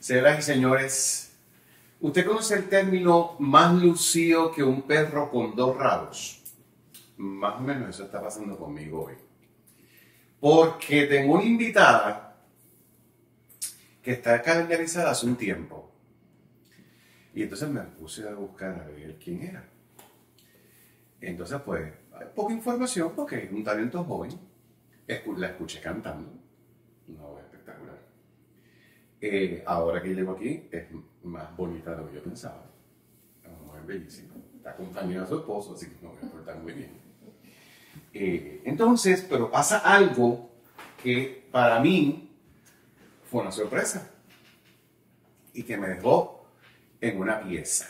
Señoras y señores, ¿usted conoce el término más lucido que un perro con dos rabos? Más o menos eso está pasando conmigo hoy. Porque tengo una invitada que está calendarizada hace un tiempo. Y entonces me puse a buscar a ver quién era. Entonces, pues, poca información porque es un talento joven. La escuché cantando. Eh, ahora que llego aquí, es más bonita de lo que yo pensaba. Es una mujer bellísima. Está acompañada de su esposo, así que no me importa muy bien. Eh, entonces, pero pasa algo que para mí fue una sorpresa y que me dejó en una pieza.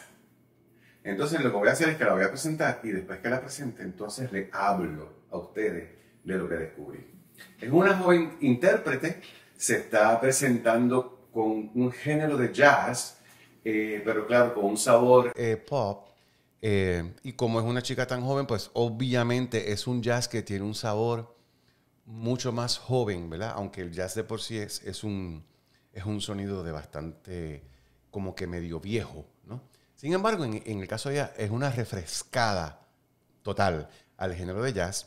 Entonces lo que voy a hacer es que la voy a presentar y después que la presente, entonces le hablo a ustedes de lo que descubrí. Es una joven intérprete, se está presentando con un género de jazz, eh, pero claro, con un sabor eh, pop. Eh, y como es una chica tan joven, pues obviamente es un jazz que tiene un sabor mucho más joven, ¿verdad? Aunque el jazz de por sí es, es, un, es un sonido de bastante, como que medio viejo, ¿no? Sin embargo, en, en el caso de ella, es una refrescada total al género de jazz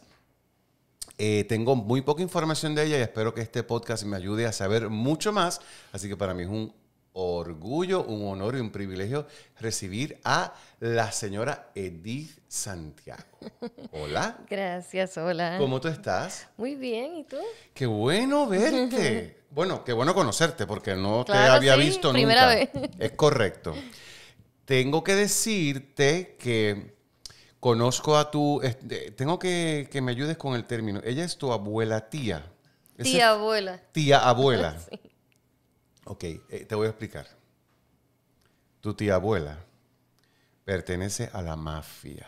eh, tengo muy poca información de ella y espero que este podcast me ayude a saber mucho más. Así que para mí es un orgullo, un honor y un privilegio recibir a la señora Edith Santiago. Hola. Gracias, hola. ¿Cómo tú estás? Muy bien, ¿y tú? Qué bueno verte. bueno, qué bueno conocerte porque no te había sí, visto primera Vez. Es correcto. Tengo que decirte que Conozco a tu. tengo que que me ayudes con el término. Ella es tu abuela tía. Tía abuela. Tía abuela. Ok, eh, te voy a explicar. Tu tía abuela pertenece a la mafia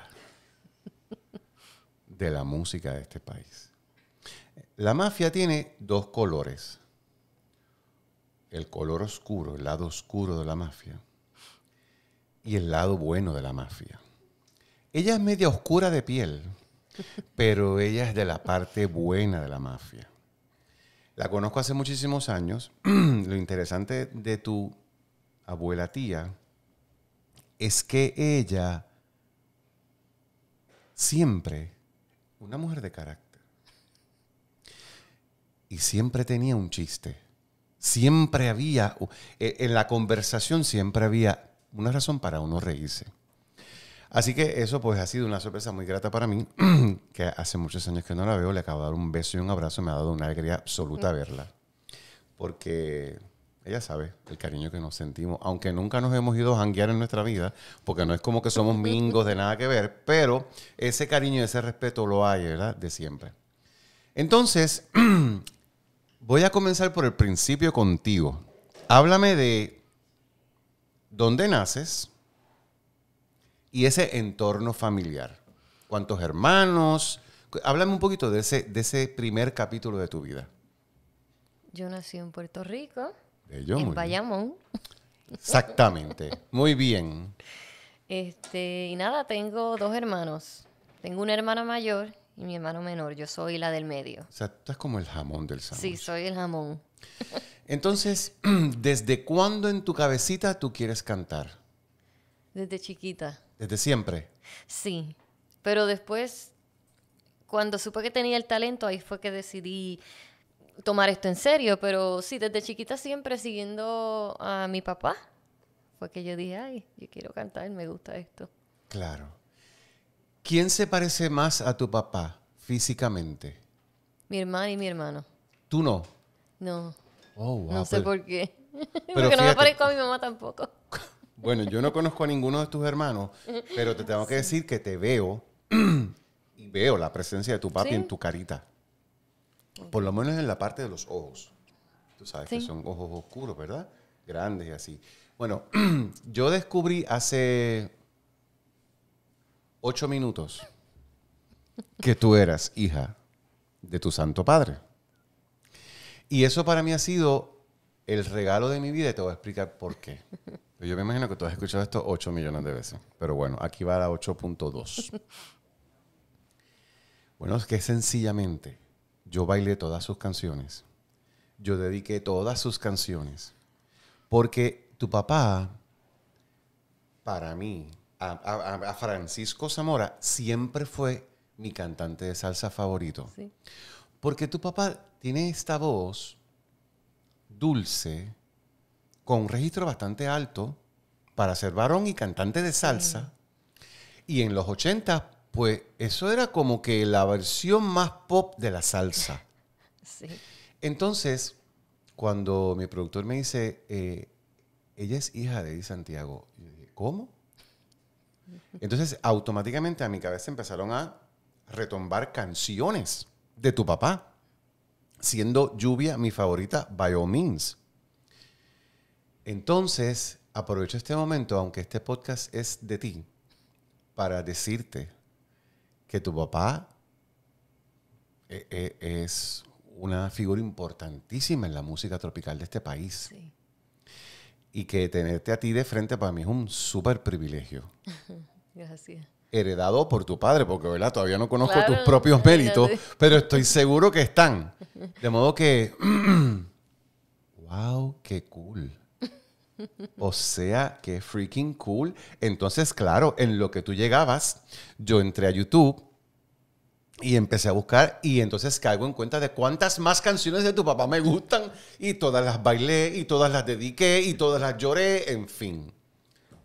de la música de este país. La mafia tiene dos colores. El color oscuro, el lado oscuro de la mafia, y el lado bueno de la mafia. Ella es media oscura de piel, pero ella es de la parte buena de la mafia. La conozco hace muchísimos años. Lo interesante de tu abuela tía es que ella siempre, una mujer de carácter, y siempre tenía un chiste. Siempre había, eh, en la conversación siempre había una razón para uno reírse. Así que eso pues ha sido una sorpresa muy grata para mí, que hace muchos años que no la veo, le acabo de dar un beso y un abrazo, me ha dado una alegría absoluta mm. verla, porque ella sabe el cariño que nos sentimos, aunque nunca nos hemos ido a janguear en nuestra vida, porque no es como que somos mingos de nada que ver, pero ese cariño y ese respeto lo hay, ¿verdad? De siempre. Entonces, voy a comenzar por el principio contigo. Háblame de dónde naces, y ese entorno familiar. ¿Cuántos hermanos? Háblame un poquito de ese, de ese primer capítulo de tu vida. Yo nací en Puerto Rico, en Bayamón. Exactamente, muy bien. Este, y nada, tengo dos hermanos. Tengo una hermana mayor y mi hermano menor. Yo soy la del medio. O sea, tú estás como el jamón del sándwich. Sí, soy el jamón. Entonces, ¿desde cuándo en tu cabecita tú quieres cantar? Desde chiquita. ¿Desde siempre? Sí, pero después, cuando supe que tenía el talento, ahí fue que decidí tomar esto en serio, pero sí, desde chiquita siempre siguiendo a mi papá, fue que yo dije, ay, yo quiero cantar, me gusta esto. Claro. ¿Quién se parece más a tu papá físicamente? Mi hermana y mi hermano. ¿Tú no? No. Oh, no sé por qué. Porque no me parezco a mi mamá tampoco. Bueno, yo no conozco a ninguno de tus hermanos, pero te tengo que decir que te veo y veo la presencia de tu papi en tu carita. Por lo menos en la parte de los ojos. Tú sabes que son ojos oscuros, ¿verdad? Grandes y así. Bueno, yo descubrí hace ocho minutos que tú eras hija de tu Santo Padre. Y eso para mí ha sido el regalo de mi vida y te voy a explicar por qué. Yo me imagino que tú has escuchado esto 8 millones de veces. Pero bueno, aquí va la 8.2. bueno, es que sencillamente yo bailé todas sus canciones. Yo dediqué todas sus canciones. Porque tu papá, para mí, a, Francisco Zamora, siempre fue mi cantante de salsa favorito. Porque tu papá tiene esta voz dulce, con un registro bastante alto para ser varón y cantante de salsa. Y en los 80, pues eso era como que la versión más pop de la salsa. Entonces, cuando mi productor me dice, eh, ella es hija de Eddie Santiago, ¿cómo? Entonces, automáticamente a mi cabeza empezaron a retombar canciones de tu papá, siendo Lluvia mi favorita, by all means. Entonces, aprovecho este momento, aunque este podcast es de ti, para decirte que tu papá eh, eh, es una figura importantísima en la música tropical de este país. Y que tenerte a ti de frente para mí es un súper privilegio. Gracias. Heredado por tu padre, porque ¿verdad? todavía no conozco tus propios méritos, pero estoy seguro que están. De modo que, wow, qué cool. O sea, qué freaking cool. Entonces, claro, en lo que tú llegabas, yo entré a YouTube y empecé a buscar y entonces caigo en cuenta de cuántas más canciones de tu papá me gustan y todas las bailé y todas las dediqué y todas las lloré, en fin.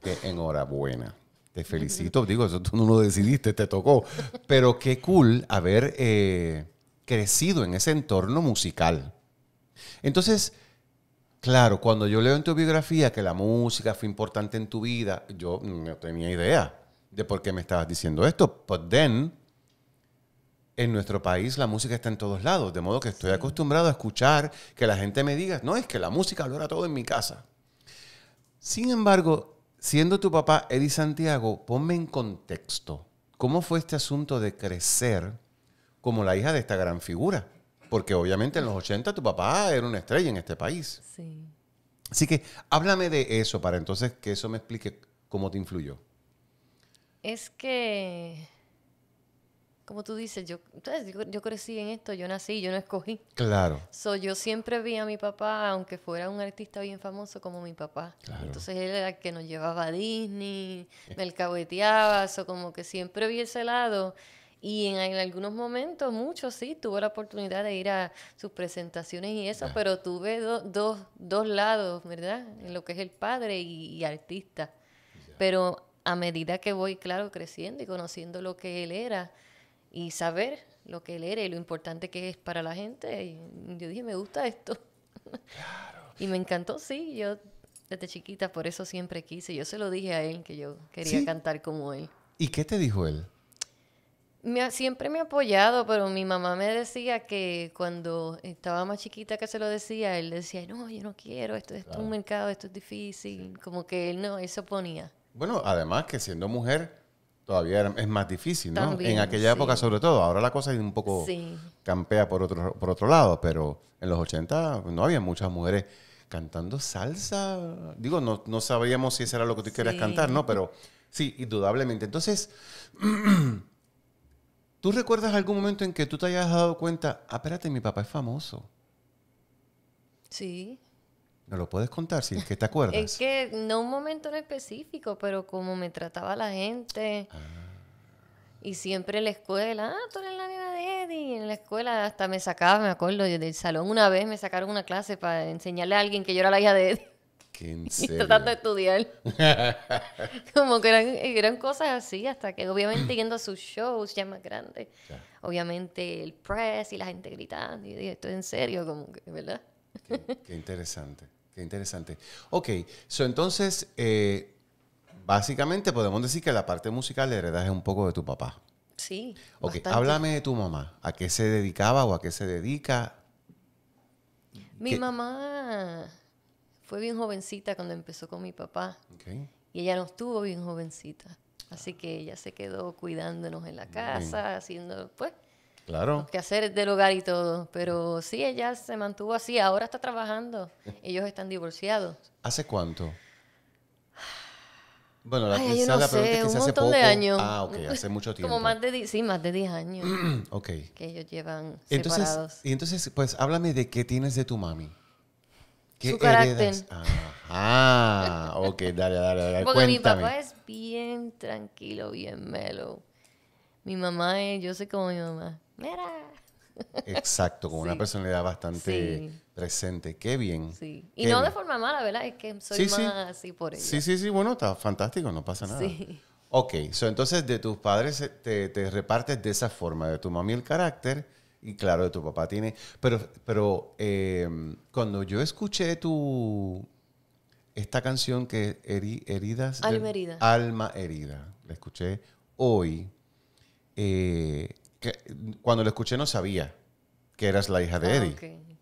Que enhorabuena. Te felicito, digo, eso tú no lo decidiste, te tocó. Pero qué cool haber eh, crecido en ese entorno musical. Entonces, Claro, cuando yo leo en tu biografía que la música fue importante en tu vida, yo no tenía idea de por qué me estabas diciendo esto. Pero en nuestro país la música está en todos lados, de modo que estoy acostumbrado a escuchar que la gente me diga, no, es que la música lo era todo en mi casa. Sin embargo, siendo tu papá Eddie Santiago, ponme en contexto, ¿cómo fue este asunto de crecer como la hija de esta gran figura? Porque obviamente en los 80 tu papá era una estrella en este país. Sí. Así que háblame de eso para entonces que eso me explique cómo te influyó. Es que, como tú dices, yo, yo, crecí en esto, yo nací, yo no escogí. Claro. yo siempre vi a mi papá, aunque fuera un artista bien famoso como mi papá. Entonces él era el que nos llevaba a Disney, me alcahueteaba, so, como que siempre vi ese lado y en, algunos momentos, muchos sí, tuve la oportunidad de ir a sus presentaciones y eso, pero tuve dos dos lados, ¿verdad? En lo que es el padre y, artista. Pero a medida que voy, claro, creciendo y conociendo lo que él era y saber lo que él era y lo importante que es para la gente, yo dije, me gusta esto. y me encantó, sí, yo desde chiquita por eso siempre quise, yo se lo dije a él que yo quería cantar como él. ¿Y qué te dijo él? Me siempre me ha apoyado, pero mi mamá me decía que cuando estaba más chiquita que se lo decía, él decía, no, yo no quiero, esto, es un mercado, esto es difícil. Como que él no, él se oponía. Bueno, además que siendo mujer todavía es más difícil, ¿no? en aquella época sobre todo. Ahora la cosa es un poco campea por otro, por otro lado, pero en los 80 no había muchas mujeres cantando salsa. Digo, no, no sabíamos si eso era lo que tú querías cantar, ¿no? Pero sí, indudablemente. Entonces... ¿Tú recuerdas algún momento en que tú te hayas dado cuenta, ah, espérate, mi papá es famoso? Sí. ¿No lo puedes contar si es que te acuerdas? es que no un momento en específico, pero como me trataba la gente. Ah. Y siempre en la escuela, ah, tú eres la niña de Eddie. En la escuela hasta me sacaba, me acuerdo, del salón una vez me sacaron una clase para enseñarle a alguien que yo era la hija de Eddie. ¿Qué tratando de estudiar. Como que eran, cosas así, hasta que obviamente yendo a sus shows ya más grande. obviamente el press y la gente gritando, y dije, esto es en serio, como que, ¿verdad? qué, interesante, qué interesante. Ok, so entonces, eh, básicamente podemos decir que la parte musical heredas es un poco de tu papá. Sí. Ok, háblame de tu mamá. ¿A qué se dedicaba o a qué se dedica? Mi mamá fue bien jovencita cuando empezó con mi papá. Y ella no estuvo bien jovencita. Así que ella se quedó cuidándonos en la casa, haciendo, pues, claro. que hacer del hogar y todo. Pero sí, ella se mantuvo así. Ahora está trabajando. Ellos están divorciados. ¿Hace cuánto? Bueno, la, Ay, que hace poco. de años. Ah, ok, hace mucho tiempo. Como más de, sí, más de 10 años. ok. Que ellos llevan entonces, Y entonces, pues, háblame de qué tienes de tu mami. ¿Qué Su carácter. Ah, Ok, dale, dale, dale. Porque mi papá es bien tranquilo, bien melo. Mi mamá es, yo sé como mi mamá. Mira. Exacto, con una personalidad bastante presente. Qué bien. Y no de forma mala, ¿verdad? Es que soy más así por ella. Sí, sí, sí. Bueno, está fantástico, no pasa nada. Sí. Ok, entonces de tus padres eh, te, te repartes de esa forma, de tu mami el carácter y claro, tu papá tiene. Pero, pero em, cuando yo escuché tu. Esta canción que es heridas. Alma herida. Alma herida. La escuché hoy. Eh, cuando la escuché no sabía que eras la hija de ah, Eri.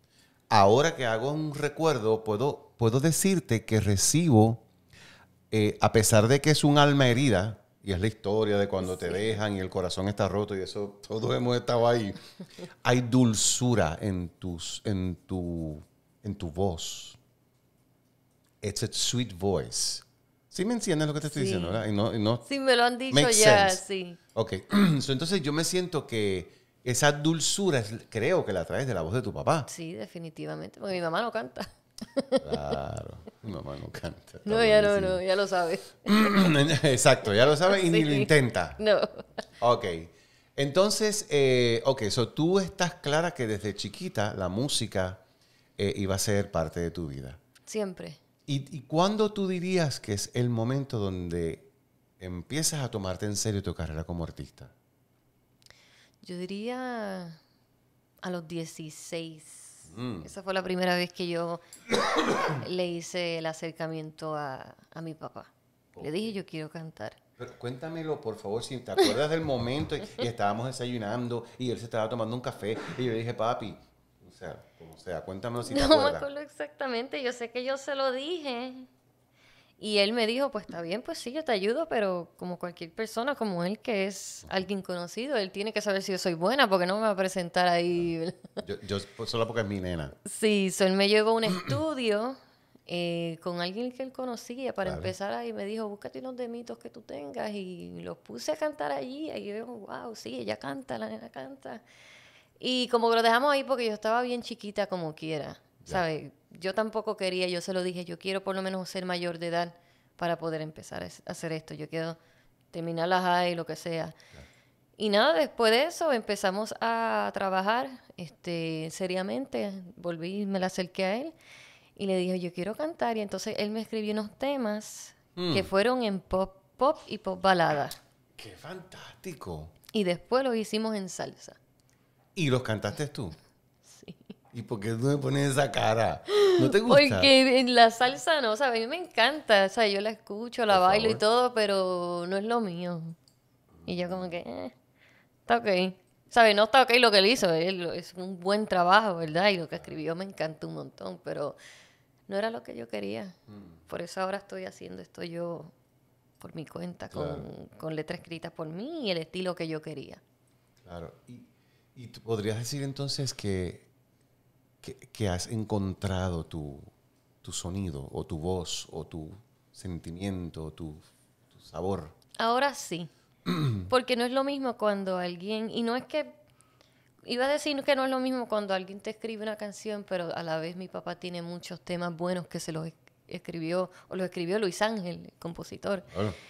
Ahora que hago un recuerdo, puedo, puedo decirte que recibo, eh, a pesar de que es un alma herida, y es la historia de cuando te dejan y el corazón está roto y eso, todos hemos estado ahí. Hay dulzura en, tus, en, tu, en tu voz. It's a sweet voice. ¿Sí me entiendes lo que te estoy diciendo? Y no, sí, me lo han dicho ya, sí. Ok, entonces yo me siento que esa dulzura creo que la traes de la voz de tu papá. Sí, definitivamente, porque mi mamá no canta. Claro. mamá no canta. No, ya no, ya lo sabes Exacto, ya lo sabes y ni lo intenta. No. Ok. Entonces, eh, ok, so tú estás clara que desde chiquita la música eh, iba a ser parte de tu vida. Siempre. ¿Y, ¿Y cuándo tú dirías que es el momento donde empiezas a tomarte en serio tu carrera como artista? Yo diría a los 16. Mm. Esa fue la primera vez que yo le hice el acercamiento a, mi papá. Le dije, yo quiero cantar. Pero cuéntamelo, por favor, si te acuerdas del momento y, estábamos desayunando y él se estaba tomando un café y yo le dije, papi, o sea, cuéntamelo si te acuerdas. No me acuerdo exactamente, yo sé que yo se lo dije y él me dijo, pues está bien, pues sí, yo te ayudo, pero como cualquier persona, como él que es alguien conocido, él tiene que saber si yo soy buena, porque no me va a presentar ahí. Yo, yo pues, solo porque es mi nena. Sí, él me llevó a un estudio eh, con alguien que él conocía para empezar ahí. Me dijo, búscate unos demitos que tú tengas y los puse a cantar allí. Y yo wow, sí, ella canta, la nena canta. Y como que lo dejamos ahí porque yo estaba bien chiquita como quiera, ¿sabes? yo tampoco quería, yo se lo dije, yo quiero por lo menos ser mayor de edad para poder empezar a hacer esto. Yo quiero terminar la y lo que sea. Y nada, después de eso empezamos a trabajar este, seriamente. Volví, me la acerqué a él y le dije, yo quiero cantar. Y entonces él me escribió unos temas mm. que fueron en pop, pop y pop balada. ¡Qué fantástico! Y después los hicimos en salsa. ¿Y los cantaste tú? ¿Y por qué tú me pones esa cara? ¿No te gusta? Porque en la salsa no, o sea, a mí me encanta. O sea, yo la escucho, la bailo y todo, pero no es lo mío. Y yo como que, eh, está ok. ¿Sabes? No está ok lo que él hizo. es un buen trabajo, ¿verdad? Y lo que escribió me encanta un montón, pero no era lo que yo quería. Mm. Por eso ahora estoy haciendo esto yo por mi cuenta, con, letras escritas por mí y el estilo que yo quería. Claro. y tú podrías decir entonces que que, has encontrado tu, sonido o tu voz o tu sentimiento o tu, sabor. Ahora sí. Porque no es lo mismo cuando alguien, y no es que, iba a decir que no es lo mismo cuando alguien te escribe una canción, pero a la vez mi papá tiene muchos temas buenos que se los escribió, o los escribió Luis Ángel, el compositor,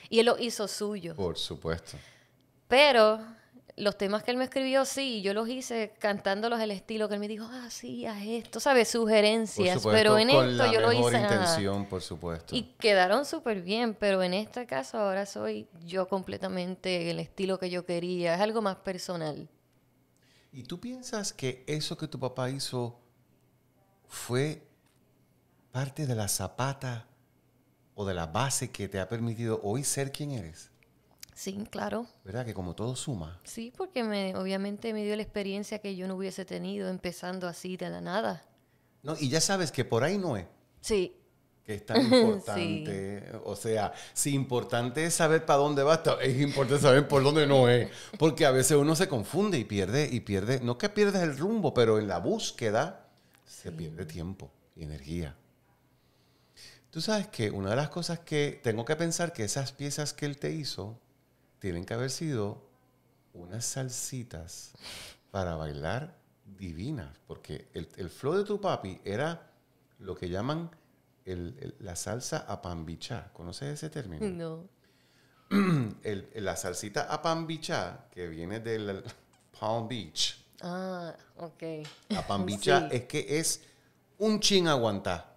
y él lo hizo suyo Por supuesto. Pero los temas que él me escribió, sí, yo los hice cantándolos el estilo que él me dijo, ah, sí, haz esto, ¿sabes? Sugerencias, pero en esto yo lo hice. intención, por supuesto. Y quedaron súper bien, pero en este caso ahora soy yo completamente el estilo que yo quería, es algo más personal. ¿Y tú piensas que eso que tu papá hizo fue parte de la zapata o de la base que te ha permitido hoy ser quien eres? Sí, claro. ¿Verdad que como todo suma? Sí, porque me, obviamente me dio la experiencia que yo no hubiese tenido empezando así de la nada. No, y ya sabes que por ahí no es. Sí. Que es tan importante. O sea, si importante es saber para dónde va, es importante saber por dónde no es. Porque a veces uno se confunde y pierde, y pierde, no que pierdes el rumbo, pero en la búsqueda se pierde tiempo y energía. Tú sabes que una de las cosas que tengo que pensar que esas piezas que él te hizo, tienen que haber sido unas salsitas para bailar divinas, porque el, flow de tu papi era lo que llaman la salsa apambichá. ¿Conoces ese término? No. la salsita apambichá, que viene del Palm Beach. Ah, ok. Apambichá es que es un chin aguantá.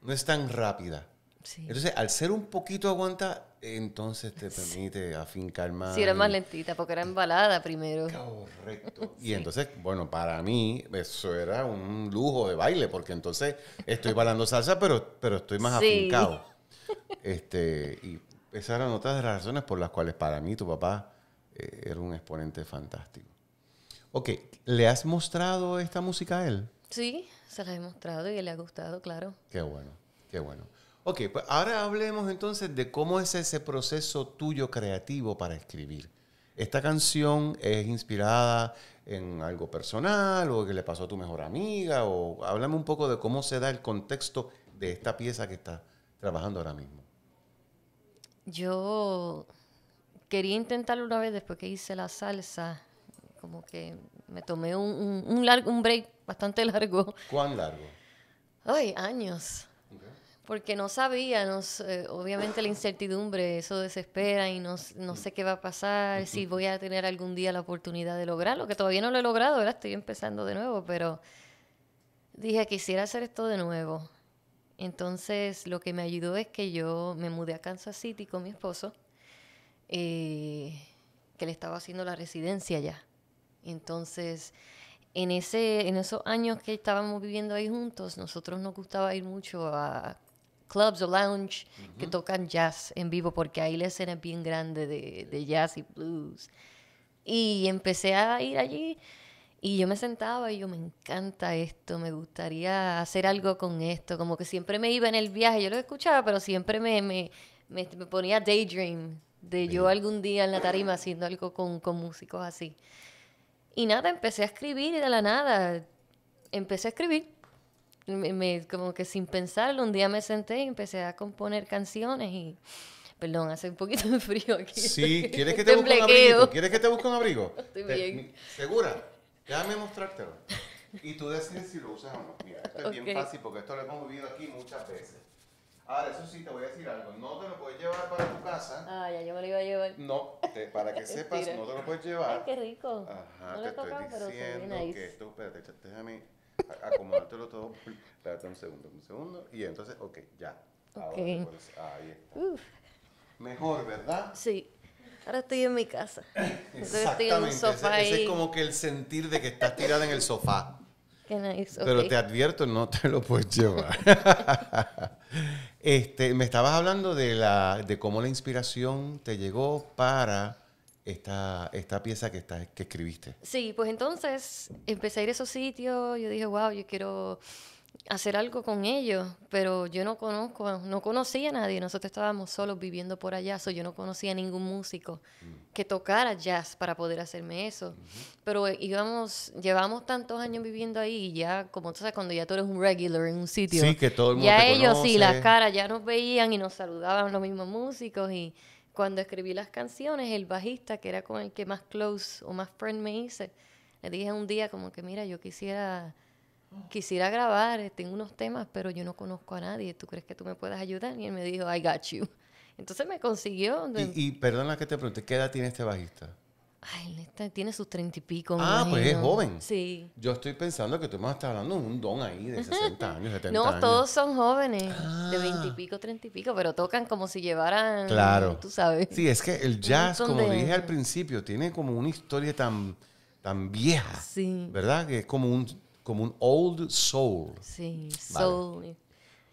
No es tan rápida. Sí. Entonces, al ser un poquito aguantá, entonces te permite afincar más. Sí, era más lentita, porque era embalada primero. Correcto. Y entonces, bueno, para mí eso era un lujo de baile, porque entonces estoy balando salsa, pero, pero estoy más afincado. Este, y esas eran otras de las razones por las cuales para mí tu papá eh, era un exponente fantástico. Ok, ¿le has mostrado esta música a él? Sí, se la he mostrado y le ha gustado, claro. Qué bueno, qué bueno. Ok, pues ahora hablemos entonces de cómo es ese proceso tuyo creativo para escribir. ¿Esta canción es inspirada en algo personal o que le pasó a tu mejor amiga? O háblame un poco de cómo se da el contexto de esta pieza que estás trabajando ahora mismo. Yo quería intentarlo una vez después que hice la salsa, como que me tomé un, largo, un break bastante largo. ¿Cuán largo? Ay, años porque no sabía, nos, eh, obviamente la incertidumbre, eso desespera y no, sé qué va a pasar, si voy a tener algún día la oportunidad de lograrlo, que todavía no lo he logrado, ahora estoy empezando de nuevo, pero dije, quisiera hacer esto de nuevo. Entonces lo que me ayudó es que yo me mudé a Kansas City con mi esposo, eh, que le estaba haciendo la residencia ya. Entonces, en, ese, en esos años que estábamos viviendo ahí juntos, nosotros nos gustaba ir mucho a clubs o lounge que tocan jazz en vivo, porque ahí la escena es bien grande de, jazz y blues. Y empecé a ir allí y yo me sentaba y yo, me encanta esto, me gustaría hacer algo con esto. Como que siempre me iba en el viaje, yo lo escuchaba, pero siempre me, me, me, ponía daydream de yo algún día en la tarima haciendo algo con, con músicos así. Y nada, empecé a escribir y de la nada empecé a escribir como que sin pensarlo, un día me senté y empecé a componer canciones y... Perdón, hace un poquito de frío aquí. Sí, ¿quieres que te busque un abrigo? ¿Quieres que te busque un abrigo? Estoy bien. ¿Segura? Déjame mostrártelo. Y tú decides si lo usas o no. Mira, esto es bien fácil porque esto lo hemos vivido aquí muchas veces. Ahora, eso sí, te voy a decir algo. No te lo puedes llevar para tu casa. Ah, ya yo me lo iba a llevar. No, para que sepas, no te lo puedes llevar. Ay, qué rico. Ajá, no te lo estoy diciendo que esto, espérate, déjame acomodártelo todo. Espérate un segundo, un segundo. Y entonces, ok, ya. Ahora, ahí está. Mejor, ¿verdad? Sí. Ahora estoy en mi casa. Exactamente. Estoy en un sofá ese, es como que el sentir de que estás tirada en el sofá. Pero te advierto, no te lo puedes llevar. este, me estabas hablando de, la, de cómo la inspiración te llegó para esta, esta pieza que, está, que escribiste. Sí, pues entonces empecé a ir a esos sitios, yo dije, wow, yo quiero hacer algo con ellos, pero yo no conozco, no conocía a nadie, nosotros estábamos solos viviendo por allá, yo no conocía a ningún músico mm. que tocara jazz para poder hacerme eso. Pero íbamos, llevamos tantos años viviendo ahí y ya, como tú sabes, cuando ya tú eres un regular en un sitio, sí, que todo el mundo ya ellos sí, las caras ya nos veían y nos saludaban los mismos músicos y cuando escribí las canciones, el bajista, que era con el que más close o más friend me hice, le dije un día como que, mira, yo quisiera, quisiera grabar, eh, tengo unos temas, pero yo no conozco a nadie, ¿tú crees que tú me puedas ayudar? Y él me dijo, I got you. Entonces me consiguió. Y, y perdona que te pregunte, ¿qué edad tiene este bajista? Ay, tiene sus treinta y pico. Ah, pues es joven. Sí. Yo estoy pensando que tú más estás hablando de un don ahí de 60 años, 70 años. No, todos son jóvenes, de ah. veintipico, treinta y pico, pero tocan como si llevaran. Claro. Tú sabes. Sí, es que el jazz, como dije al principio, tiene como una historia tan, tan vieja. Sí. ¿Verdad? Que es como un, como un old soul. Sí, soul.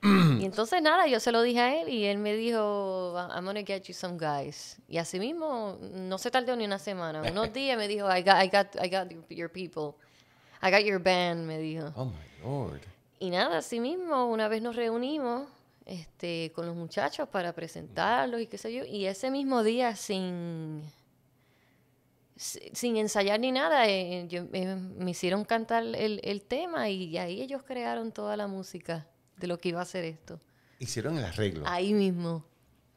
Mm. y entonces nada, yo se lo dije a él y él me dijo, I'm gonna get you some guys. Y así mismo, no se tardó ni una semana, unos días me dijo, I got, I got, your people, I got your band, me dijo. Oh my lord. Y nada, así mismo, una vez nos reunimos este, con los muchachos para presentarlos y qué sé yo, y ese mismo día sin sin ensayar ni nada, eh, eh, yo, eh, me hicieron cantar el, el tema y ahí ellos crearon toda la música de lo que iba a hacer esto. Hicieron el arreglo. Ahí mismo.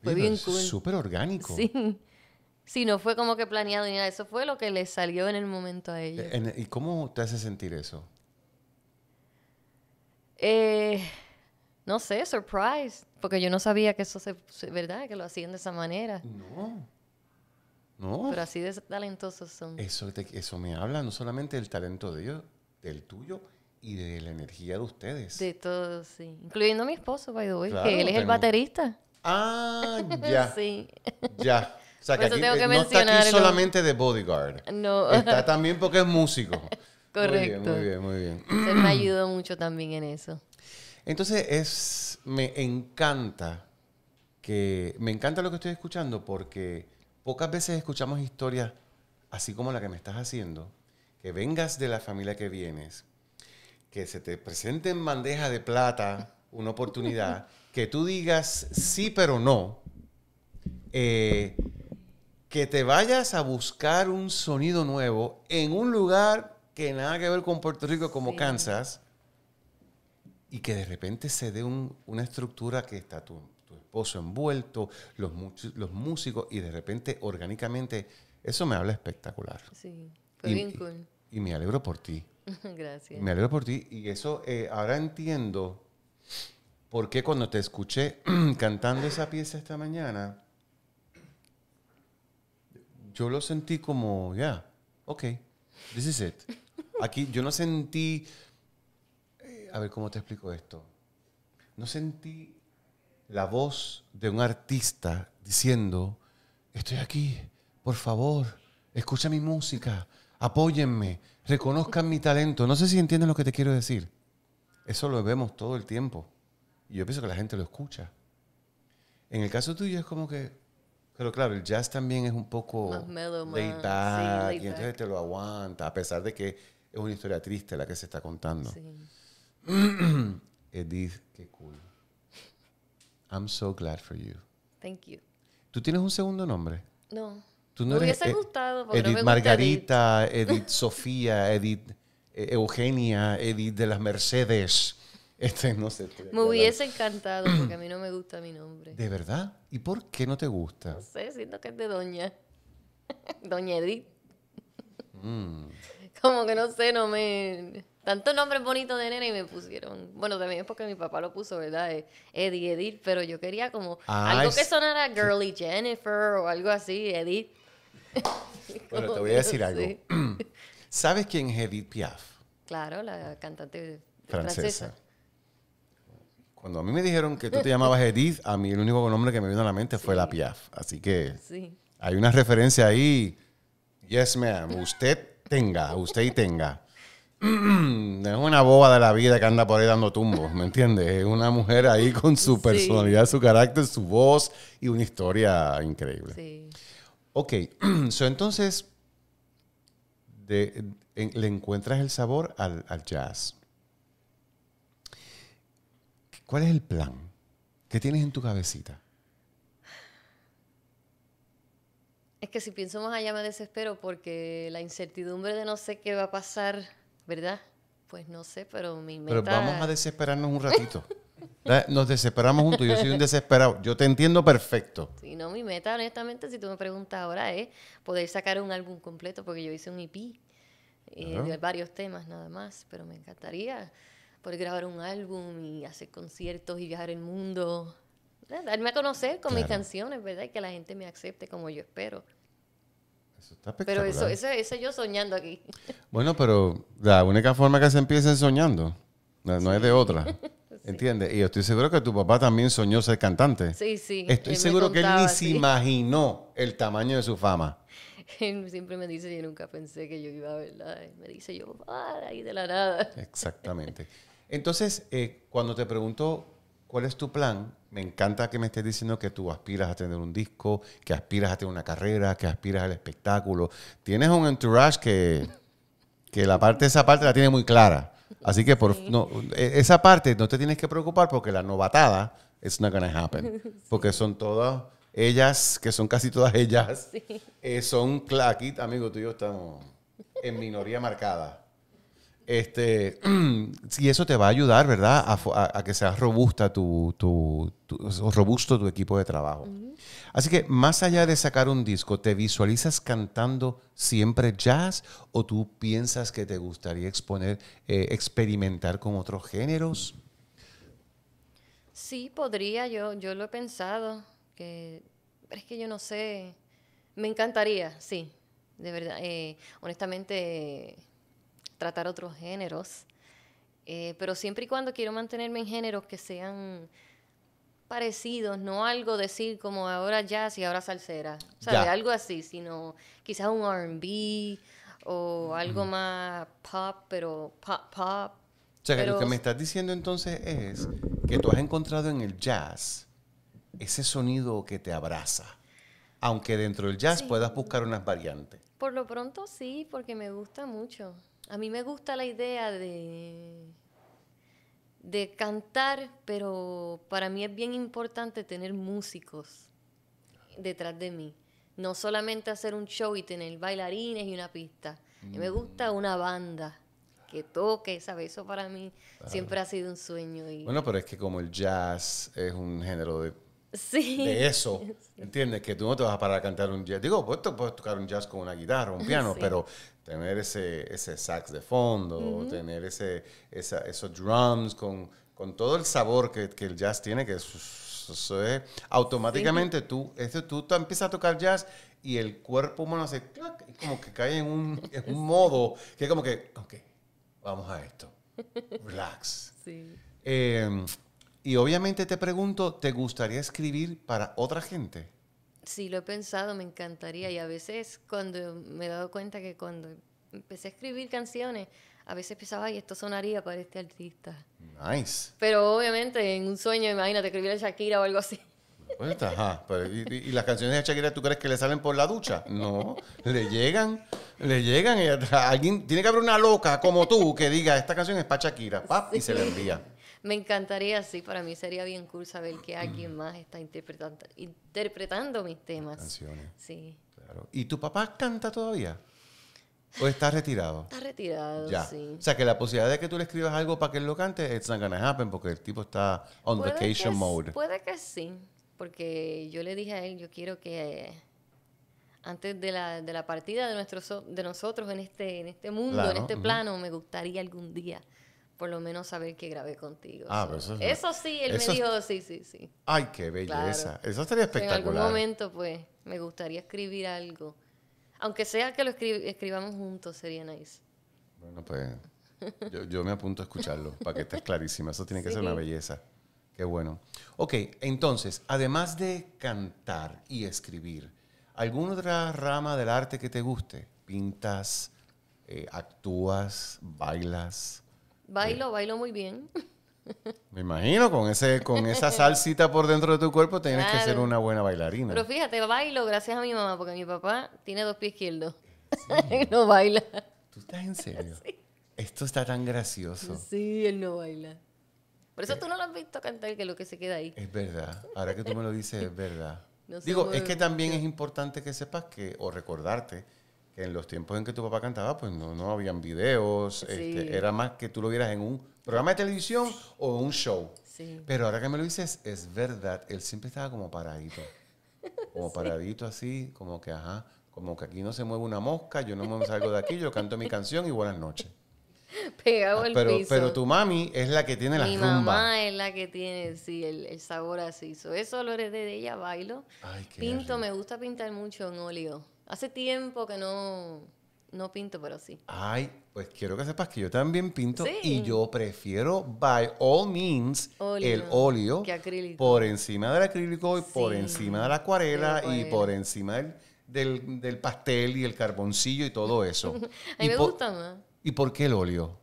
Fue bien cool. Súper orgánico. Sí. Sí, no fue como que planeado ni nada. Eso fue lo que le salió en el momento a ellos. Eh, ¿Y cómo te hace sentir eso? Eh, no sé, surprise. Porque yo no sabía que eso se... ¿Verdad? Que lo hacían de esa manera. No. No. Pero así de talentosos son. Eso, eso me habla no solamente del talento de ellos, del tuyo, y de la energía de ustedes. De todos, sí. Incluyendo a mi esposo, by the way, que él es el baterista. Ah, ya. sí. Ya. O sea, eh, que, no está aquí solamente de bodyguard. No. Está también porque es músico. Correcto. Muy bien, muy bien, muy me ayudó mucho también en eso. Entonces, es, me encanta que, me encanta lo que estoy escuchando porque pocas veces escuchamos historias así como la que me estás haciendo, que vengas de la familia que vienes, que se te presente en bandeja de plata una oportunidad, que tú digas sí pero no, eh, que te vayas a buscar un sonido nuevo en un lugar que nada que ver con Puerto Rico como Kansas y que de repente se dé una estructura que está tu, esposo envuelto, los, los músicos y de repente orgánicamente, eso me habla espectacular. Sí, fue bien y me alegro por ti. Gracias. Me alegro por ti. Y eso, eh, ahora entiendo por qué cuando te escuché cantando esa pieza esta mañana, yo lo sentí como, ya, ok, this is it. Aquí yo no sentí, eh, a ver cómo te explico esto, no sentí la voz de un artista diciendo, estoy aquí, por favor, escucha mi música, apóyenme, reconozcan mi talento. No sé si entienden lo que te quiero decir. Eso lo vemos todo el tiempo. Y yo pienso que la gente lo escucha. En el caso tuyo es como que, pero claro, el jazz también es un poco más y entonces te lo aguanta, a pesar de que es una historia triste la que se está contando. Edith, qué cool. I'm so glad for you. Thank you. ¿Tú tienes un segundo nombre? No. Me gustado. Edith Margarita, Edith. Sofía, Edith eh, Eugenia, Edith de las Mercedes. Este, no sé. Me hubiese encantado porque a mí no me gusta mi nombre. ¿De verdad? ¿Y por qué no te gusta? No sé, siento que es de doña. doña Edith. Mm. Como que no sé, no me... Tantos nombres bonitos de nena y me pusieron... Bueno, también es porque mi papá lo puso, ¿verdad? Eh, Edith, Edith, pero yo quería como ah, algo que sonara Girly Jennifer o algo así, Edith. bueno, te voy a decir algo. ¿Sabes quién es Edith Piaf? Claro, la cantante francesa. Cuando a mí me dijeron que tú te llamabas Edith, a mí el único nombre que me vino a la mente fue la Piaf. Así que hay una referencia ahí. Yes, ma'am. Usted tenga, usted y tenga. es una boba de la vida que anda por ahí dando tumbos, ¿me entiendes? Es una mujer ahí con su personalidad, su carácter, su voz y una historia increíble. Sí. Ok, entonces le encuentras el sabor al, jazz. ¿Cuál es el plan? ¿Qué tienes en tu cabecita? Es que si pienso más allá me desespero porque la incertidumbre de no sé qué va a pasar, ¿verdad? Pues no sé, pero mi meta... Pero vamos a desesperarnos un ratito. Nos desesperamos juntos. Yo soy un desesperado. Yo te entiendo perfecto. si no, mi meta, honestamente, si tú me preguntas ahora, es poder sacar un álbum completo, porque yo hice un EP eh, de varios temas nada más, pero me encantaría poder grabar un álbum y hacer conciertos y viajar el mundo. Darme a conocer con mis canciones, ¿verdad? Y que la gente me acepte como yo espero. Eso está Pero eso, eso, eso yo soñando aquí. Bueno, pero la única forma que se empiecen soñando. No, no es de otra. ¿Entiendes? Y estoy seguro que tu papá también soñó ser cantante. Sí, sí. Estoy seguro que él ni se imaginó el tamaño de su fama. Él siempre me dice, yo nunca pensé que yo iba a verla. me dice, yo, para ahí de la nada. Exactamente. Entonces, eh, cuando te pregunto cuál es tu plan, me encanta que me estés diciendo que tú aspiras a tener un disco, que aspiras a tener una carrera, que aspiras al espectáculo. Tienes un entourage que, que la parte, esa parte la tiene muy clara. Así que por, no, e, esa parte no te tienes que preocupar porque la novatada it's not gonna happen. Porque son todas ellas, que son casi todas ellas, eh, son aquí, amigo, tú y yo estamos en minoría marcada. Este, y eso te va a ayudar, ¿verdad? A, que seas robusta tu, robusto tu equipo de trabajo. Así que más allá de sacar un disco, ¿te visualizas cantando siempre jazz o tú piensas que te gustaría exponer, eh, experimentar con otros géneros? Sí, podría, yo, yo lo he pensado, que, es que yo no sé, me encantaría, sí, de verdad, eh, honestamente tratar otros géneros, eh, pero siempre y cuando quiero mantenerme en géneros que sean parecidos, no algo decir como ahora jazz y ahora salsera, sea Algo así, sino quizás un RB o algo más pop, pero pop, pop. O sea, lo que me estás diciendo entonces es que tú has encontrado en el jazz ese sonido que te abraza, aunque dentro del jazz puedas buscar unas variantes. Por lo pronto sí, porque me gusta mucho a mí me gusta la idea de, de cantar, pero para mí es bien importante tener músicos detrás de mí. No solamente hacer un show y tener bailarines y una pista. me gusta mm. una banda que toque, ¿sabes? Eso para mí siempre ha sido un sueño. Y... Bueno, pero es que como el jazz es un género de sí. de eso. ¿Entiendes? Que tú no te vas a parar a cantar un jazz. Digo, pues, puedes tocar un jazz con una guitarra, un piano, pero tener ese, ese sax de fondo, tener ese, esos drums con, con, todo el sabor que, que el jazz tiene, que eso, es, automáticamente tú, eso, tú empiezas a tocar jazz y el cuerpo humano hace clac, como que cae en un, modo que es como que, ok, vamos a esto, relax. Sí. Em, y obviamente te pregunto, ¿te gustaría escribir para otra gente? Sí, lo he pensado, me encantaría. Y a veces cuando me he dado cuenta que cuando empecé a escribir canciones, a veces pensaba, ay, esto sonaría para este artista. Nice. Pero obviamente en un sueño, imagínate, escribir a Shakira o algo así. y, las canciones de Shakira, ¿tú crees que le salen por la ducha? No, le llegan, le llegan. alguien, tiene que haber una loca como tú que diga, esta canción es para Shakira, pap, y se le envía. Me encantaría, sí, para mí sería bien cool saber que alguien mm. más está interpretando, mis temas. Sí. ¿Y tu papá canta todavía? ¿O está retirado? Está retirado, sí. O sea, que la posibilidad de que tú le escribas algo para que él lo cante, it's not gonna happen porque el tipo está on vacation mode. Puede que sí, porque yo le dije a él, yo quiero que antes de la, de la partida de, nuestros, de nosotros en este, en este mundo, en este plano, me gustaría algún día por lo menos saber que grabé contigo. Ah, eso, sí, él me dijo, sí, sí, sí. Ay, qué belleza. Eso sería espectacular. en algún momento, pues, me gustaría escribir algo. Aunque sea que lo escribamos juntos, sería nice. Bueno, pues yo, me apunto a escucharlo para que estés clarísima. Eso tiene que ser una belleza. Qué bueno. Ok, entonces, además de cantar y escribir, ¿alguna otra rama del arte que te guste? ¿Pintas? Eh, ¿Actúas? ¿Bailas? Bailo, bailo muy bien. Me imagino, con, ese, con esa salsita por dentro de tu cuerpo tienes que ser una buena bailarina. Pero fíjate, bailo gracias a mi mamá, porque mi papá tiene dos pies izquierdos. Él no baila. ¿Tú estás en serio? Esto está tan gracioso. Sí, él no baila. Por eso tú no lo has visto cantar, que lo que se queda ahí. Es verdad. Ahora que tú me lo dices, es verdad. Digo, es que también es importante que sepas que, o recordarte, en los tiempos en que tu papá cantaba, pues no, no habían videos, este, era más que tú lo vieras en un programa de televisión o un show. Pero ahora que me lo dices, es verdad, él siempre estaba como paradito, como paradito así, como que, ajá, como que aquí no se mueve una mosca, yo no me salgo de aquí, yo canto mi canción y buenas noches. Ah, pero, tu mami es la que tiene la Mi mamá es la que tiene, sí, el, sabor así. eso lo heredé de ella, bailo. Pinto, me gusta pintar mucho en óleo. Hace tiempo que no, no pinto, pero sí. Ay, pues quiero que sepas que yo también pinto y yo prefiero, by all means, el óleo por encima del acrílico y por encima de la acuarela y por encima del, del, pastel y el carboncillo y todo eso. A mí me gusta más. ¿Y por qué el óleo?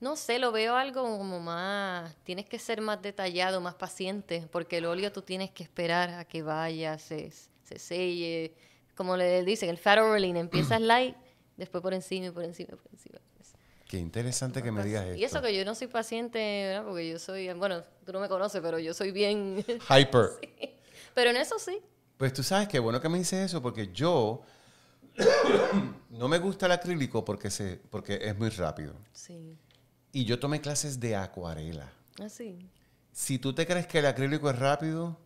No sé, lo veo algo como más, tienes que ser más detallado, más paciente, porque el óleo tú tienes que esperar a que vaya, se, se selle como le dicen, el fat empiezas light, después por encima y por encima por encima. Qué interesante que me digas eso. Y eso que yo no soy paciente, ¿verdad? Porque yo soy, bueno, tú no me conoces, pero yo soy bien... Hyper. Pero en eso sí. Pues tú sabes qué bueno que me dices eso, porque yo no me gusta el acrílico porque, se, porque es muy rápido. Sí. Y yo tomé clases de acuarela. Ah, sí. Si tú te crees que el acrílico es rápido,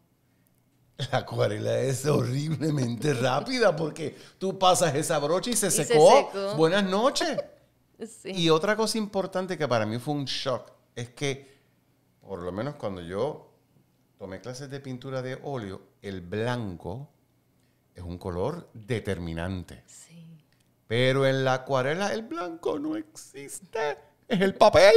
la acuarela es horriblemente rápida porque tú pasas esa brocha y se, secó. Buenas noches. Y otra cosa importante que para mí fue un shock es que, por lo menos cuando yo tomé clases de pintura de óleo, el blanco es un color determinante. Sí. Pero en la acuarela el blanco no existe, es el papel.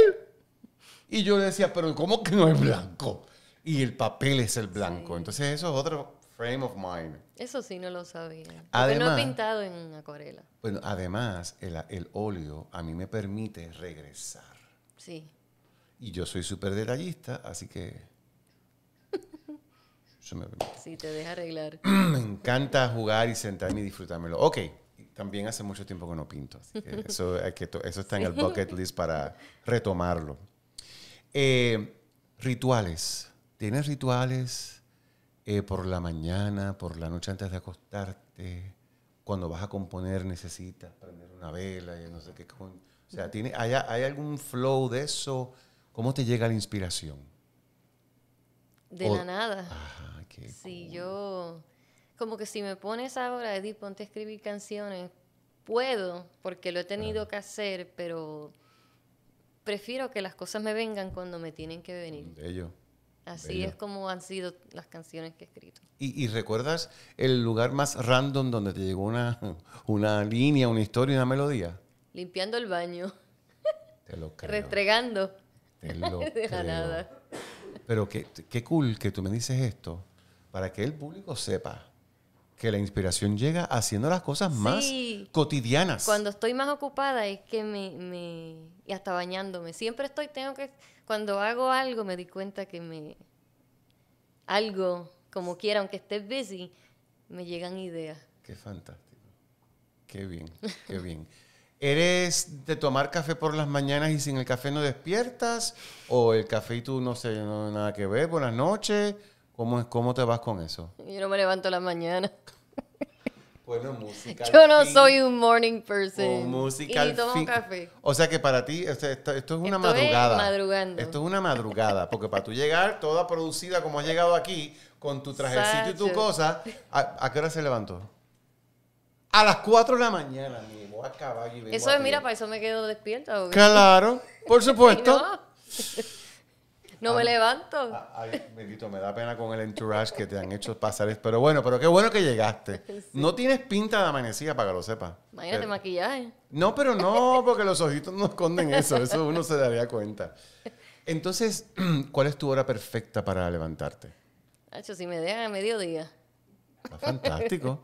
Y yo decía, pero ¿cómo que no es blanco? y el papel es el blanco. Entonces eso es otro frame of mind. Eso sí no lo sabía. no he pintado en acuarela. Bueno, además el, el óleo a mí me permite regresar. Sí. Y yo soy súper detallista, así que... eso me Sí, te deja arreglar. me encanta jugar y sentarme y disfrutármelo. Ok, también hace mucho tiempo que no pinto. eso, está en el bucket list para retomarlo. Eh, rituales. ¿Tienes rituales eh, por la mañana, por la noche antes de acostarte? Cuando vas a componer necesitas prender una vela y no sé qué. O sea, ¿tiene, hay, algún flow de eso? ¿Cómo te llega la inspiración? De la nada. Ajá, qué sí, yo... Como que si me pones ahora, Edith, ponte a escribir canciones, puedo, porque lo he tenido que hacer, pero prefiero que las cosas me vengan cuando me tienen que venir. De Ello. Así es como han sido las canciones que he escrito. ¿Y, recuerdas el lugar más random donde te llegó una, una línea, una historia, una melodía? Limpiando el baño. Te lo creo. Restregando. Te lo Deja nada. Pero qué, qué cool que tú me dices esto para que el público sepa que la inspiración llega haciendo las cosas más cotidianas. Cuando estoy más ocupada es que me, me... Y hasta bañándome. Siempre estoy, tengo que cuando hago algo me di cuenta que me algo como quiera, aunque estés busy, me llegan ideas. Qué fantástico. Qué bien, qué bien. ¿Eres de tomar café por las mañanas y sin el café no despiertas? ¿O el café y tú no sé, nada que ver por las noches? ¿Cómo, ¿Cómo te vas con eso? Yo no me levanto la las mañanas. Bueno, música. Yo no soy un morning person. Un musical. Y tomo un café. O sea que para ti, este, esto, es una madrugada. Esto es una madrugada. Porque para tú llegar toda producida como has llegado aquí, con tu trajecito y tu cosa, ¿a, qué hora se levantó? A las 4 de la mañana, mi a caballo y Eso es, mira, para eso me quedo despierta. Claro, por supuesto. No me ah, levanto. Ah, ay, bendito, me da pena con el entourage que te han hecho pasar. Pero bueno, pero qué bueno que llegaste. No tienes pinta de amanecida, para que lo sepas. Imagínate te eh, maquillaje. No, pero no, porque los ojitos no esconden eso. Eso uno se daría cuenta. Entonces, ¿cuál es tu hora perfecta para levantarte? si me dejan a mediodía. Está fantástico.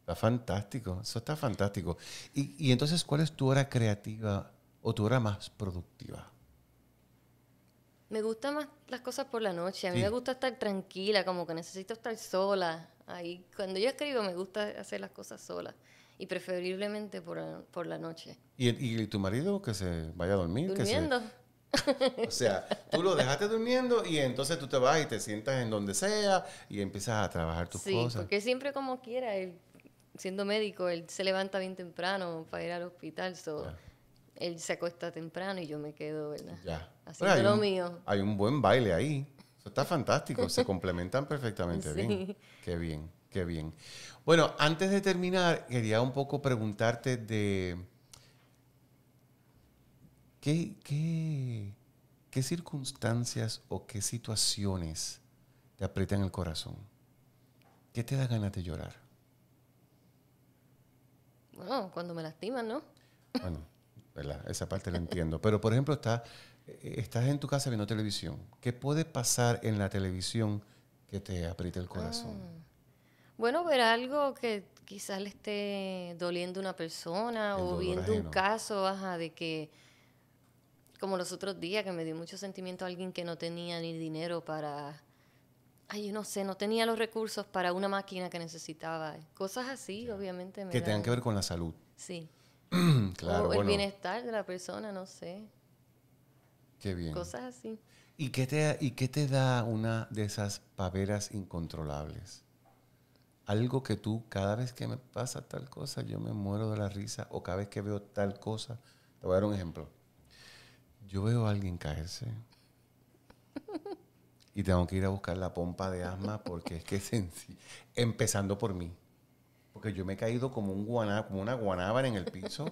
Está fantástico. Eso está fantástico. y entonces, ¿cuál es tu hora creativa o tu hora más productiva? Me gustan más las cosas por la noche. A mí me gusta estar tranquila, como que necesito estar sola. Ahí, cuando yo escribo, me gusta hacer las cosas sola. Y preferiblemente por, por la noche. ¿Y, ¿Y, tu marido que se vaya a dormir? Durmiendo. o sea, tú lo dejaste durmiendo y entonces tú te vas y te sientas en donde sea y empiezas a trabajar tus cosas. Sí, porque siempre como quiera, él, siendo médico, él se levanta bien temprano para ir al hospital. So él se acuesta temprano y yo me quedo, ¿verdad? Ya. Haciendo lo mío. Hay un buen baile ahí. Eso está fantástico. se complementan perfectamente bien. Qué bien, qué bien. Bueno, antes de terminar, quería un poco preguntarte de. ¿Qué, qué, qué circunstancias o qué situaciones te aprietan el corazón? ¿Qué te da ganas de llorar? Bueno, cuando me lastiman, ¿no? Bueno. Esa parte la entiendo. Pero, por ejemplo, está, eh, estás en tu casa viendo televisión. ¿Qué puede pasar en la televisión que te apriete el corazón? Ah. Bueno, ver algo que quizás le esté doliendo a una persona o viendo un caso, baja de que, como los otros días, que me dio mucho sentimiento a alguien que no tenía ni dinero para ay, yo no sé, no tenía los recursos para una máquina que necesitaba. Cosas así, obviamente. que tengan que ver con la salud. Sí. claro, o el bienestar de la persona, no sé. Qué bien. Cosas así. ¿Y qué te, y qué te da una de esas paveras incontrolables? Algo que tú, cada vez que me pasa tal cosa, yo me muero de la risa, o cada vez que veo tal cosa, te voy a dar un ejemplo. Yo veo a alguien caerse y tengo que ir a buscar la pompa de asma porque es que es sencillo. Empezando por mí porque yo me he caído como, un guaná, una guanábana en el piso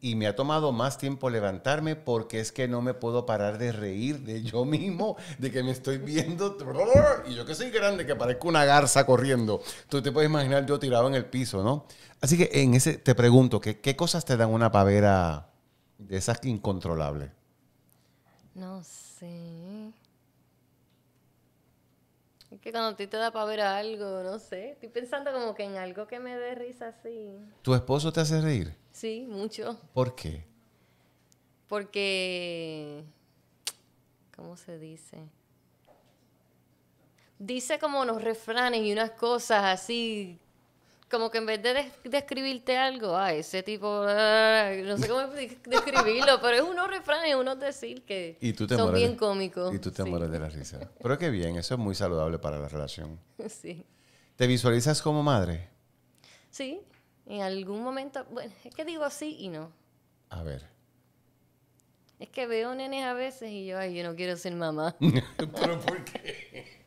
y me ha tomado más tiempo levantarme porque es que no me puedo parar de reír de yo mismo, de que me estoy viendo y yo que soy grande, que parezco una garza corriendo. Tú te puedes imaginar yo tirado en el piso, ¿no? Así que en ese te pregunto, ¿qué, cosas te dan una pavera de esas incontrolable? No sé. Es que cuando a ti te da para ver algo, no sé. Estoy pensando como que en algo que me dé risa así. ¿Tu esposo te hace reír? Sí, mucho. ¿Por qué? Porque. ¿Cómo se dice? Dice como unos refranes y unas cosas así como que en vez de describirte algo, a ah, ese tipo, ah, no sé cómo describirlo, pero es unos refranes, unos decir que son bien cómicos. Y tú te mueres de la risa. Pero qué bien, eso es muy saludable para la relación. Sí. ¿Te visualizas como madre? Sí, en algún momento, bueno, es que digo así y no. A ver. Es que veo nenes a veces y yo, ay, yo no quiero ser mamá. pero ¿por qué?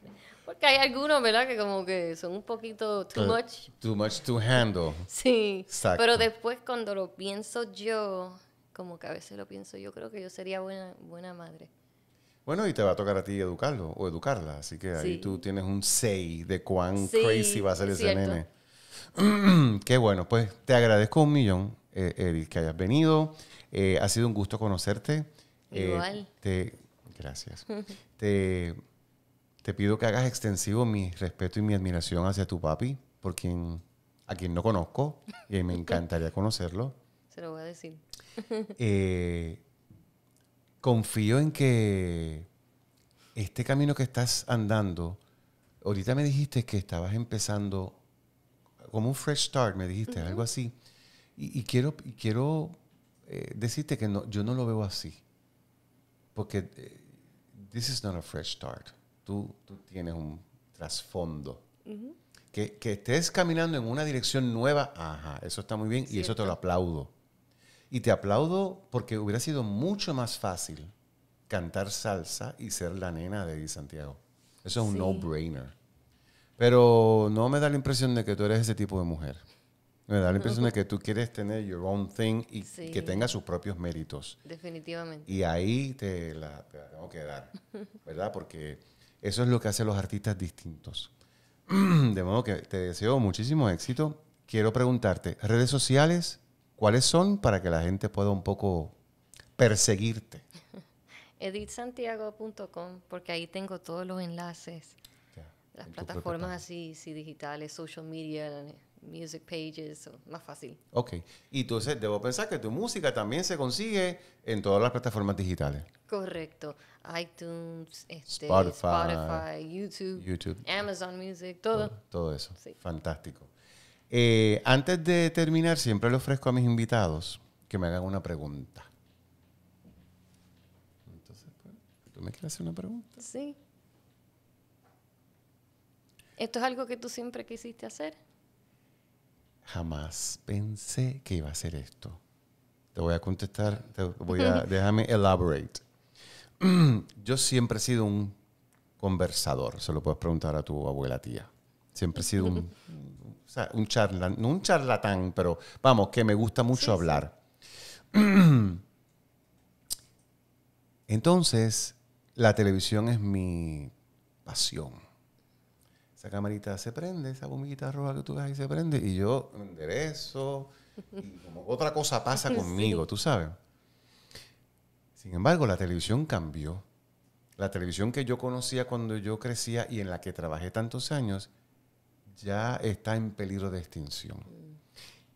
Porque hay algunos, ¿verdad? Que como que son un poquito too much. Too much to handle. Sí. Exacto. Pero después cuando lo pienso yo, como que a veces lo pienso, yo creo que yo sería buena, buena madre. Bueno, y te va a tocar a ti educarlo o educarla. Así que ahí tú tienes un 6 de cuán crazy va a ser ese nene. Qué bueno, pues te agradezco un millón, eh, que hayas venido. Eh, ha sido un gusto conocerte. Eh, Igual. gracias. te Te pido que hagas extensivo mi respeto y mi admiración hacia tu papi, por quien, a quien no conozco y me encantaría conocerlo. Se lo voy a decir. Eh, confío en que este camino que estás andando, ahorita me dijiste que estabas empezando como un fresh start, me dijiste, algo así. Y, quiero, y quiero eh, decirte que no, yo no lo veo así. Porque eh, this is not a fresh start tú, tienes un trasfondo. que, estés caminando en una dirección nueva, ajá, eso está muy bien y eso te lo aplaudo. Y te aplaudo porque hubiera sido mucho más fácil cantar salsa y ser la nena de Eddie Santiago. Eso es un no-brainer. Pero no me da la impresión de que tú eres ese tipo de mujer. Me da la impresión de que tú quieres tener your own thing y que tenga sus propios méritos. Definitivamente. Y ahí te la, te la tengo que dar, ¿verdad? Porque eso es lo que hace los artistas distintos. De modo que te deseo muchísimo éxito. Quiero preguntarte, redes sociales, ¿cuáles son para que la gente pueda un poco perseguirte? editsantiago.com porque ahí tengo todos los enlaces. las plataformas así, digitales, social media, music pages, o más fácil. Ok, y entonces debo pensar que tu música también se consigue en todas las plataformas digitales. Correcto, iTunes, este, Spotify, YouTube, Amazon Music, todo. Todo, eso, fantástico. Eh, antes de terminar, siempre le ofrezco a mis invitados que me hagan una pregunta. Entonces, pues, ¿tú me quieres hacer una pregunta? Sí. ¿Esto es algo que tú siempre quisiste hacer? jamás pensé que iba a ser esto. Te voy a contestar, te voy a, déjame elaborate. Yo siempre he sido un conversador, se lo puedes preguntar a tu abuela tía. Siempre he sido un, un charlatán, un charlatán, pero vamos, que me gusta mucho hablar. Entonces, la televisión es mi pasión camarita se prende, esa bombita roja que tú ves ahí se prende, y yo me enderezo, y como otra cosa pasa conmigo, tú sabes. Sin embargo, la televisión cambió. La televisión que yo conocía cuando yo crecía y en la que trabajé tantos años, ya está en peligro de extinción. Mm.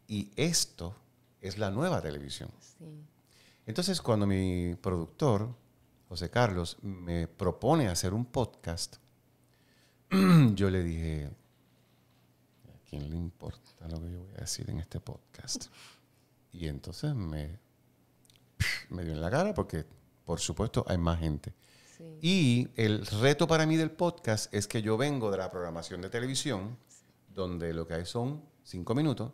Y esto es la nueva televisión. Entonces, cuando mi productor, José Carlos, me propone hacer un podcast, yo le dije, ¿a quién le importa lo que yo voy a decir en este podcast? Y entonces me, me dio en la cara porque, por supuesto, hay más gente. Y el reto para mí del podcast es que yo vengo de la programación de televisión, donde lo que hay son cinco minutos,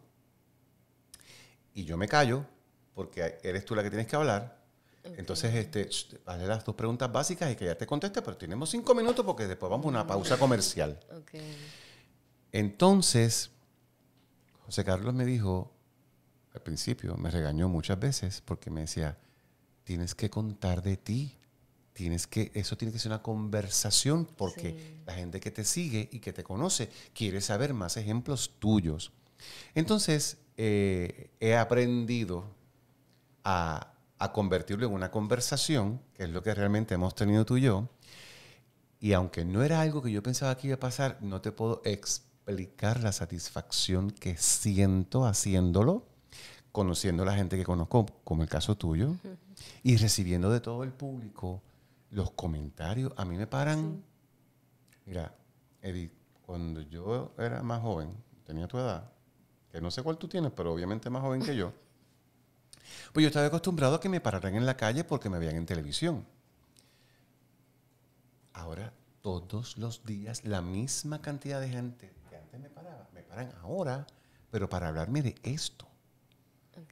y yo me callo porque eres tú la que tienes que hablar entonces, este, hazle las dos preguntas básicas y que ya te conteste, pero tenemos cinco minutos porque después vamos a una pausa mm. comercial. Entonces, José Carlos me dijo, al principio, me regañó muchas veces porque me decía, tienes que contar de ti. Tienes que, eso tiene que ser una conversación porque la gente que te sigue y que te conoce quiere saber más ejemplos tuyos. Entonces, eh, he aprendido a a convertirlo en una conversación, que es lo que realmente hemos tenido tú y yo. Y aunque no era algo que yo pensaba que iba a pasar, no te puedo explicar la satisfacción que siento haciéndolo, conociendo a la gente que conozco, como el caso tuyo, y recibiendo de todo el público los comentarios. A mí me paran. Mira, Edith, cuando yo era más joven, tenía tu edad, que no sé cuál tú tienes, pero obviamente más joven que yo. Pues yo estaba acostumbrado a que me pararan en la calle porque me veían en televisión. Ahora, todos los días, la misma cantidad de gente que antes me paraba, me paran ahora, pero para hablarme de esto.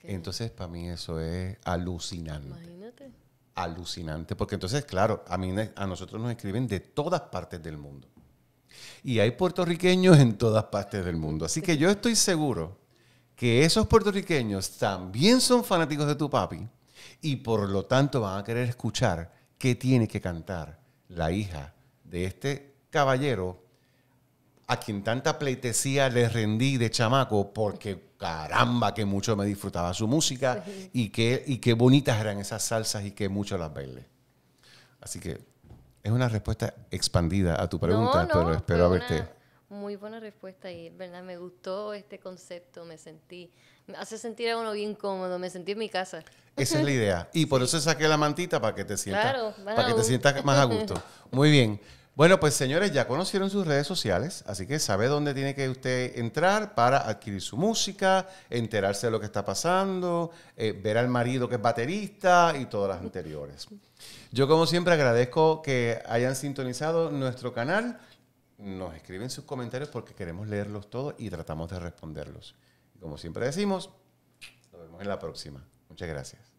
Entonces, para mí eso es alucinante. Imagínate. Alucinante, porque entonces, claro, a, mí, a nosotros nos escriben de todas partes del mundo. Y hay puertorriqueños en todas partes del mundo. Así que yo estoy seguro que esos puertorriqueños también son fanáticos de tu papi y por lo tanto van a querer escuchar qué tiene que cantar la hija de este caballero a quien tanta pleitesía le rendí de chamaco porque caramba que mucho me disfrutaba su música y qué y bonitas eran esas salsas y que mucho las baile. Así que es una respuesta expandida a tu pregunta, pero espero verte muy buena respuesta y, ¿verdad? Me gustó este concepto, me sentí, me hace sentir a uno bien cómodo, me sentí en mi casa. Esa es la idea. Y por eso saqué la mantita para que te sientas, para que te sientas más a gusto. Muy bien. Bueno, pues señores, ya conocieron sus redes sociales, así que sabe dónde tiene que usted entrar para adquirir su música, enterarse de lo que está pasando, eh, ver al marido que es baterista y todas las anteriores. Yo como siempre agradezco que hayan sintonizado nuestro canal nos escriben sus comentarios porque queremos leerlos todos y tratamos de responderlos. Y como siempre decimos, nos vemos en la próxima. Muchas gracias.